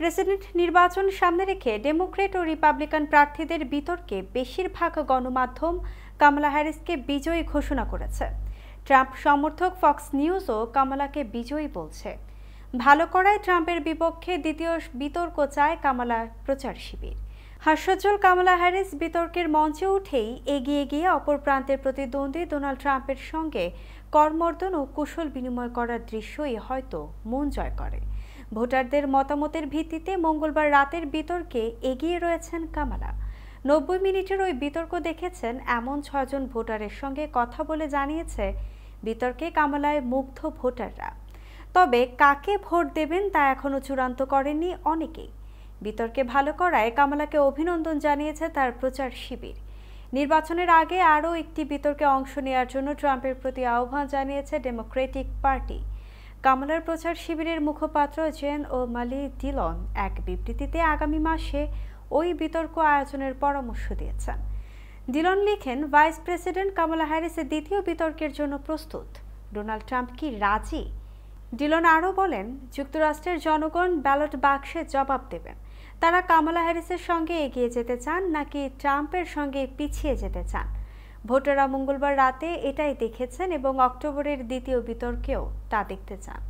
president নির্বাচন সামনে রেখে ডেমোক্রেট ও রিপাবলিকান প্রার্থীদের বিতর্কে বেশিরভাগ গণমাধ্যম কামলা হ্যারিসকে বিজয়ী ঘোষণা করেছে ট্রাম্প সমর্থক ফক্স নিউজও কামালাকে বিজয়ী বলছে ভালো করায় ট্রাম্পের বিপক্ষে দ্বিতীয় বিতর্ক চায় কামালা প্রচার শিবির হাস্যজ্জ্বল কামলা হ্যারিস বিতর্কের মঞ্চে উঠেই এগিয়ে গিয়ে অপর প্রান্তের প্রতিদ্বন্দ্বী ডোনাল্ড ট্রাম্পের সঙ্গে কর্মর্দন ও কুশল বিনিময় করার দৃশ্যই হয়তো মন জয় করে ভোটারদের মতামতের ভিত্তিতে মঙ্গলবার রাতের বিতর্কে এগিয়ে রয়েছেন কামালা নব্বই মিনিটের ওই বিতর্ক দেখেছেন এমন ছয়জন ভোটারের সঙ্গে কথা বলে জানিয়েছে বিতর্কে কামালায় মুগ্ধ ভোটাররা তবে কাকে ভোট দেবেন তা এখনও চূড়ান্ত করেননি অনেকেই বিতর্কে ভালো করায় কামালাকে অভিনন্দন জানিয়েছে তার প্রচার শিবির নির্বাচনের আগে আরও একটি বিতর্কে অংশ নেওয়ার জন্য ট্রাম্পের প্রতি আহ্বান জানিয়েছে ডেমোক্রেটিক পার্টি কামালার প্রচার শিবিরের মুখপাত্র জেন ও মালি ডিলন এক বিবৃতিতে আগামী মাসে ওই বিতর্ক আয়োজনের পরামর্শ দিয়েছেন ডিলন লিখেন ভাইস প্রেসিডেন্ট কামালা হ্যারিসের দ্বিতীয় বিতর্কের জন্য প্রস্তুত ডোনাল্ড ট্রাম্প কি রাজি ডিলন আরও বলেন যুক্তরাষ্ট্রের জনগণ ব্যালট বাক্সে জবাব দেবেন তারা কামালা হ্যারিসের সঙ্গে এগিয়ে যেতে চান নাকি ট্রাম্পের সঙ্গে পিছিয়ে যেতে চান ভোটাররা মঙ্গলবার রাতে এটাই দেখেছেন এবং অক্টোবরের দ্বিতীয় বিতর্কেও তা দেখতে চান